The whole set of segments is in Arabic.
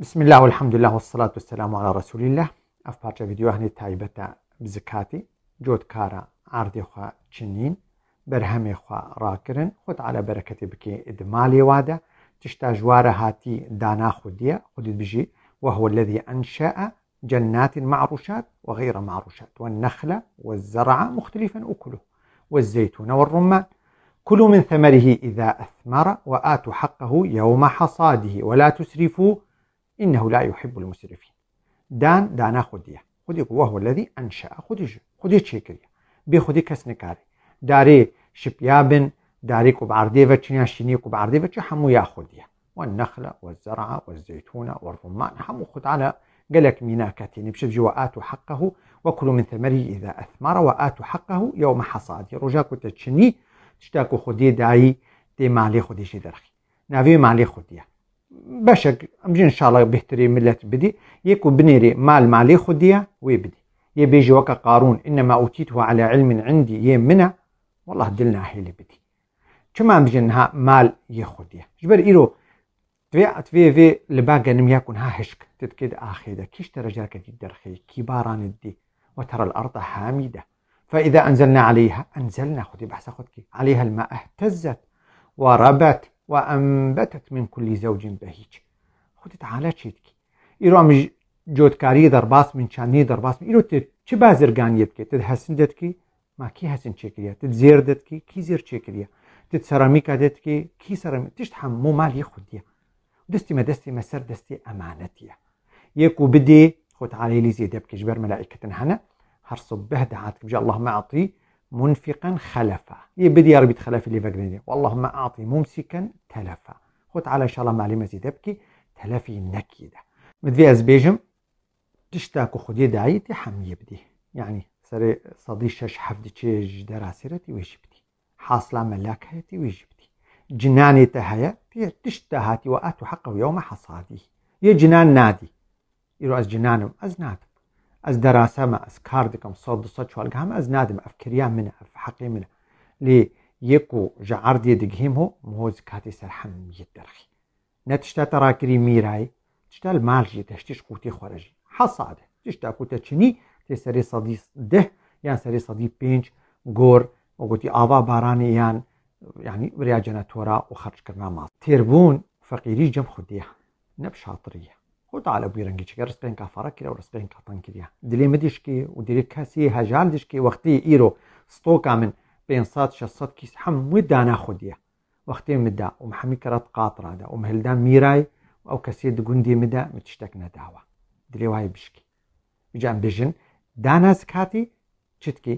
بسم الله والحمد لله والصلاة والسلام على رسول الله أفضل فيديو هني تايبة بزكاتي جود كارا عرضي خوا چنين برهمي خوا راكرن خود على بركة بكي ادمالي وادا تشتا هاتي دانا خودية خود بجي وهو الذي أنشأ جنات معروشات وغير معروشات والنخلة والزرع مختلفا أكله والزيتون والرمان كلوا من ثمره إذا أثمر وآتوا حقه يوم حصاده ولا تسرفوا إنه لا يحب المسرفين دان دانا خودية خودي وهو الذي أنشأ خوديش خودي شيكري بي خودي كسنكاري داري شبيابن داري كوبعردي وچنيا شيني كوبعردي وچ حمو يا خودية والنخلة والزرعة والزيتونة والرمان حمو خود على قالك ميناكتين بشف جواءات حقه وكل من ثمره إذا أثمر وآت حقه يوم حصاد رجاكو تشني تشتاكو خودي داي دي مالي خودي شي درخي نافي مالي خوديه بشك نجي ان شاء الله بهتري ملات بدي يكو بنيري مال مالي خديه ويبدي يا بيجي وكا قارون انما اوتيته على علم عندي يمنع والله دلنا حيلي بدي كما مجنها مال يخديا جبر ايرو تبيع تبيع في لباقة نم يكون ها هشك تتكد ده كيش درجاك جدر خي كباران الدي وترى الأرض حامدة فإذا أنزلنا عليها أنزلنا خذي بحث خدكي عليها الماء اهتزت وربت وأنبتت من كل زوج بهيج خودت تعالى چی إيرام جودكاري هم در باس من شاني در باس من ایرو تد چه بازرگان که تد حسن دت ما كي حسن چه کریه تد زير دت كي زير زیر چه کریه تد سراميكا دت كي کی تشت هم مو مالی خودیه دستي ما دستي ما سر دستي أمانتيا يكو بدي خد علي لي زيد بكش ملائكة هنا هر صبه دعاتك بجا اللهم أعطي منفقا خلفا يبدي يا ربي تخلف اللي فاكريني واللهم اعطي ممسكا تلفا خو على ان شاء الله معلمه زيد تبكي تلفي نكيده مدفي از بيجم تشتاكو خدي دعيتي حم يبدي يعني سري صدي شاش حفدي تشيج دراسيرتي ويجبتي حاصلة ملاكهتي ويجبتي جناني تهيا تشتهاتي وآتو حقه يوم حصادي يا جنان نادي يرو أز جنانم أز نادم از دراسه ما از کار دکم صد صد 1940 گام از نادم افکریم ئەف اف منە لێ لی یکو ژعار دی دەگهێم هو موز کاتی سەررحەم یەک دەرخی نەتشتا تەڕاکری میرایی تشتا ماژی تەشتیش قوتی خارجی حەسادە تشت کوتە چنی تێ سری صدی ده یا سری صدی پنج گور و وەگوتی آوا بارانی یان یعنی وریاجەنە تۆرا و خەرچکردنا ماڵ تێربوون فەقیری فقیری جم خودیه نبشاطریه خۆ تاالە بیرنگیچکە ڕستپێنکە فەرەکرە و ڕستپێنکە تەنکرە دلێ مدیشکی و دیری کەسی هەژار دیشکی وەختی ئیرۆ ستۆکا من 500 کیس هەمووی داناخودیە وەختی مدا و محەمی کەڕەت ده و هلدا میرای او کەسێ دگوندی مدا من شتێک نەداوە دلێ وای بشکی جان بژن داناز کاتی چتکی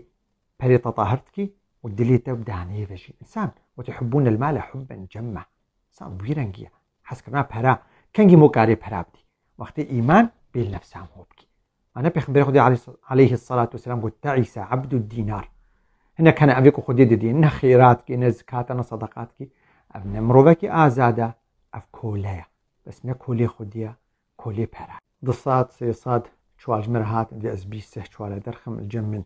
پەرێتە تاهرتکی و دلێتە بدانەیە بەژی ئسان وتحبون حبا جمع انسان سان بیرەنگیە حەسکردنا پەرا کەنگی مۆکاری پەرابدی وقتی ایمان به نفس هم هو بکی انا پیغمبر خدا علیه الصلاة والسلام بود تعیس عبد الدینار هنا خودی دیدی نه خیرات کی نه زکات نه صدقات کی نمرو و کی آزادة أف كوليا بس نكولي خديا كولي برا دصات سيصاد چوالج مرهات دي أزبي سه شوال درخم الجمن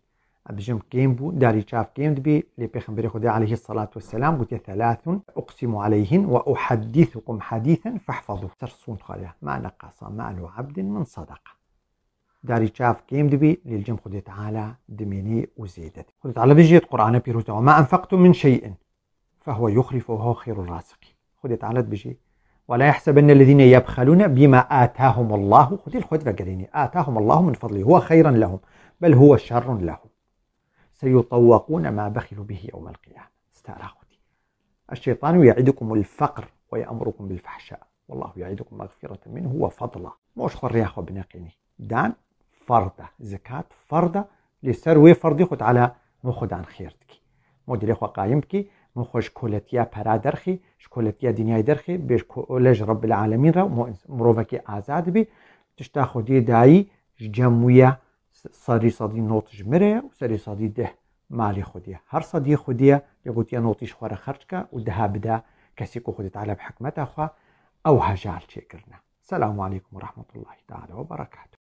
بجم كيم بو داري شاف كيم دبي لي بيخنبري خدي عليه الصلاة والسلام قلت ثلاث أقسم عليهن وأحدثكم حديثا فاحفظوا ترسون خليها ما نقص مال عبد من صدقة داري شاف كيم دبي للجم خدي تعالى دميني وزيدت خدي تعالى بجيت قرآن بيروتا وما أنفقتم من شيء فهو يخلف وهو خير الرازقين خدي تعالى بجي ولا يحسبن الذين يبخلون بما آتاهم الله خدي الخدفة قاليني آتاهم الله من فضله هو خيرا لهم بل هو شر لهم سيطوقون ما بخلوا به يوم القيامة استعر أخوتي الشيطان يعدكم الفقر ويأمركم بالفحشاء والله يعدكم مغفرة منه وفضلا خر يا أخو بنقيني دان فرضة زكاة فرضة لسر وفرضي خد على مخد عن خيرتك مدير أخو قايمك مخوش كولتيا برا درخي شكولتيا دنياي درخي بيش كولج رب العالمين را مروفكي آزاد بي دي داي جمويا ساری سادی نوتش مره و سری سادی ده مالی خودیه هر سادی خودیه یه یگوتیا نوتش خوره خرج که و ده بده کسی که خودت علی بحکمت اخوا او هجار چه کرنه علیکم و رحمت الله تعالی و وبركاته